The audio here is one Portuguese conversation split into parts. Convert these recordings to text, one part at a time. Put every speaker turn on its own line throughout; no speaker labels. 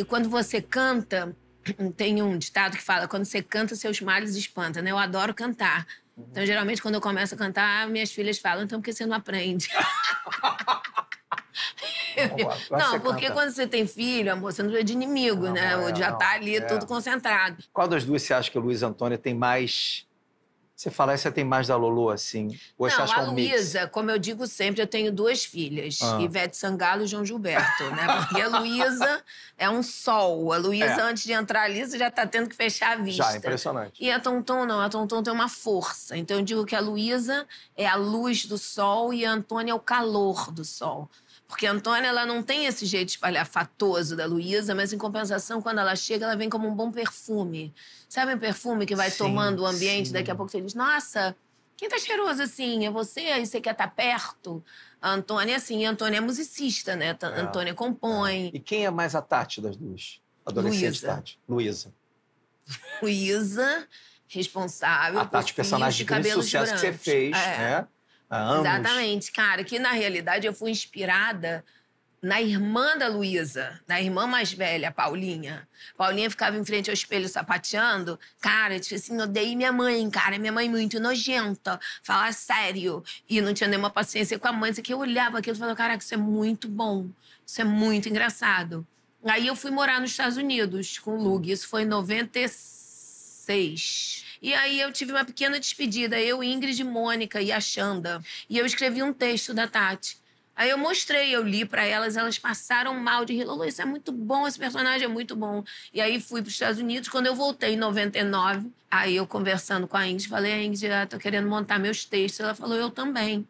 E quando você canta, tem um ditado que fala: quando você canta, seus males espanta, né? Eu adoro cantar. Então, geralmente, quando eu começo a cantar, minhas filhas falam: então, por que você não aprende? Não, não porque canta. quando você tem filho, amor, você não é de inimigo, não, né? Não, já é, tá ali é. tudo concentrado. Qual das duas você acha que o Luiz Antônio tem mais você fala, você tem mais da Lulu, assim? Ou não, acha é a um Luísa, como eu digo sempre, eu tenho duas filhas. Ah. Ivete Sangalo e João Gilberto, né? Porque a Luísa é um sol. A Luísa, é. antes de entrar ali, você já está tendo que fechar a vista. Já, impressionante. E a Tonton, não. A Tonton tem uma força. Então, eu digo que a Luísa é a luz do sol e a Antônia é o calor do sol. Porque a Antônia, ela não tem esse jeito espalhafatoso da Luísa, mas em compensação, quando ela chega, ela vem como um bom perfume. Sabe um perfume que vai sim, tomando o ambiente, sim. daqui a pouco você diz, nossa, quem tá cheiroso assim? É você? E você quer estar tá perto? A Antônia, assim, a Antônia é musicista, né? A é, Antônia compõe. É. E quem é mais a Tati das duas? Adolescente Luísa. Tati. Luísa. Luísa, responsável a Tati, por personagem de grande sucesso brancos. que você fez, é. né? ambos. Exatamente, cara. Que na realidade eu fui inspirada na irmã da Luísa, na irmã mais velha, Paulinha. Paulinha ficava em frente ao espelho sapateando. Cara, eu disse assim, odeio minha mãe, cara. Minha mãe é muito nojenta, Fala sério. E não tinha nenhuma paciência com a mãe. Isso aqui eu olhava aquilo e falava, caraca, isso é muito bom. Isso é muito engraçado. Aí eu fui morar nos Estados Unidos com o Lug. Isso foi em 96. E aí eu tive uma pequena despedida, eu, Ingrid, Mônica e a Xanda. E eu escrevi um texto da Tati. Aí eu mostrei, eu li para elas, elas passaram mal de rir. Lulu, isso é muito bom, esse personagem é muito bom. E aí fui para os Estados Unidos. Quando eu voltei em 99, aí eu conversando com a Ingrid, falei, ah, Ingrid, eu tô querendo montar meus textos. Ela falou, eu também.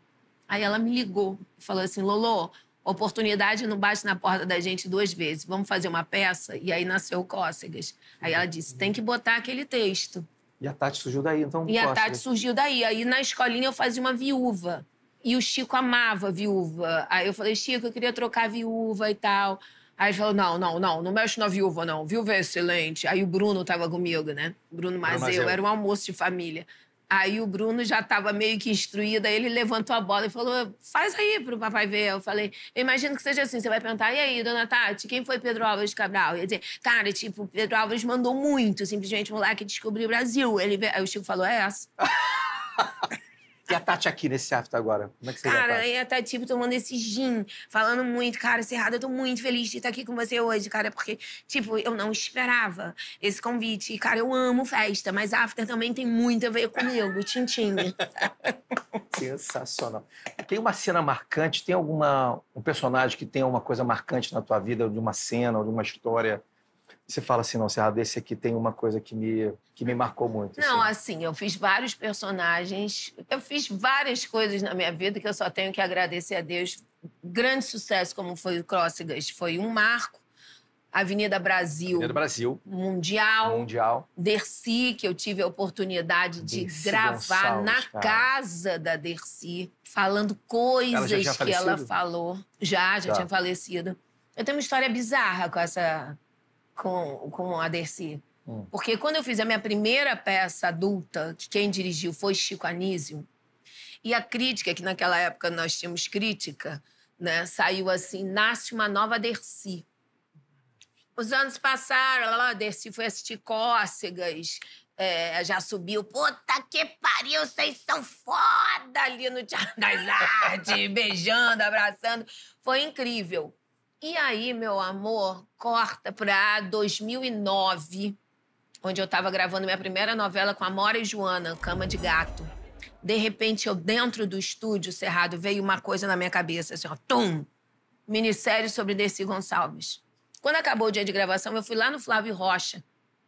Aí ela me ligou e falou assim, Lolo, oportunidade não bate na porta da gente duas vezes. Vamos fazer uma peça? E aí nasceu Cócegas. Aí ela disse, tem que botar aquele texto. E a Tati surgiu daí, então. E a Tati né? surgiu daí. Aí na escolinha eu fazia uma viúva. E o Chico amava a viúva. Aí eu falei, Chico, eu queria trocar a viúva e tal. Aí ele falou: não, não, não, não mexe na viúva, não. Viúva é excelente. Aí o Bruno tava comigo, né? Bruno Mazeu, era um almoço de família. Aí o Bruno já estava meio que instruído, aí ele levantou a bola e falou: faz aí pro papai ver. Eu falei: eu imagino que seja assim. Você vai perguntar: e aí, dona Tati, quem foi Pedro Álvares Cabral? Ia dizer: cara, tipo, Pedro Álvares mandou muito, simplesmente um lá que descobriu o Brasil. Ele, aí o Chico falou: é essa. E a Tati aqui nesse after agora? Como é que você Cara, e a Tati, tipo, tomando esse gin, falando muito, cara, Cerrado, eu tô muito feliz de estar aqui com você hoje, cara, porque, tipo, eu não esperava esse convite. E, cara, eu amo festa, mas after também tem muito a ver comigo, tintim. Sensacional. Tem uma cena marcante, tem alguma um personagem que tem uma coisa marcante na tua vida, ou de uma cena, ou de uma história? você fala assim, não, Serrado, esse ah, aqui tem uma coisa que me, que me marcou muito? Não, assim. assim, eu fiz vários personagens, eu fiz várias coisas na minha vida que eu só tenho que agradecer a Deus. Grande sucesso como foi o Crossigas, foi um marco. Avenida Brasil. Avenida Brasil. Mundial. Mundial. Dercy, que eu tive a oportunidade de Dercy gravar Gonçalves, na cara. casa da Dercy, falando coisas ela que falecido? ela falou. Já, já tá. tinha falecido. Eu tenho uma história bizarra com essa com, com a Dercy. Hum. Porque quando eu fiz a minha primeira peça adulta, que quem dirigiu foi Chico Anísio, e a crítica, que naquela época nós tínhamos crítica, né, saiu assim, nasce uma nova Dercy. Os anos passaram, lá, a Dercy foi assistir Cócegas, é, já subiu. Puta que pariu, vocês são foda ali no Teatro das Artes, beijando, abraçando. Foi incrível. E aí, meu amor, corta para 2009, onde eu estava gravando minha primeira novela com a Mora e Joana, Cama de Gato. De repente, eu dentro do estúdio, Cerrado, veio uma coisa na minha cabeça, assim, ó, tum! Minissérie sobre Desi Gonçalves. Quando acabou o dia de gravação, eu fui lá no Flávio Rocha,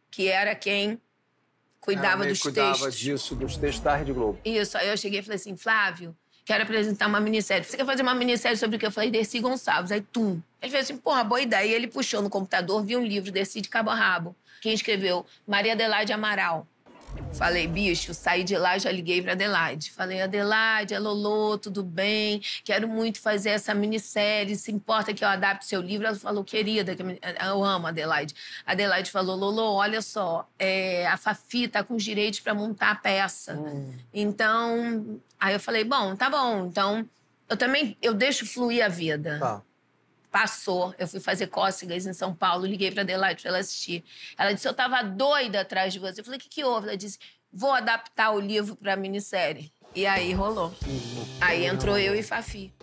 que era quem cuidava dos cuidava textos. cuidava disso, dos textos da Rede Globo. Isso, aí eu cheguei e falei assim, Flávio, quero apresentar uma minissérie. Você quer fazer uma minissérie sobre o que? Eu falei, Desi Gonçalves. Aí, tum, ele fez assim, porra, boa ideia. E ele puxou no computador, viu um livro desse de cabo a rabo. Quem escreveu? Maria Adelaide Amaral. Falei, bicho, saí de lá, já liguei pra Adelaide. Falei, Adelaide, Lolô, tudo bem? Quero muito fazer essa minissérie. Se importa que eu adapte seu livro? Ela falou, querida, ah, eu amo Adelaide. Adelaide falou, Lolô, olha só, é, a Fafi tá com os direitos para montar a peça. Hum. Então, aí eu falei, bom, tá bom. Então, eu também, eu deixo fluir a vida. Tá. Passou, eu fui fazer cócegas em São Paulo, liguei para Adelaide para ela assistir. Ela disse: Eu tava doida atrás de você. Eu falei: O que, que houve? Ela disse: Vou adaptar o livro para minissérie. E aí rolou. Aí entrou eu e Fafi.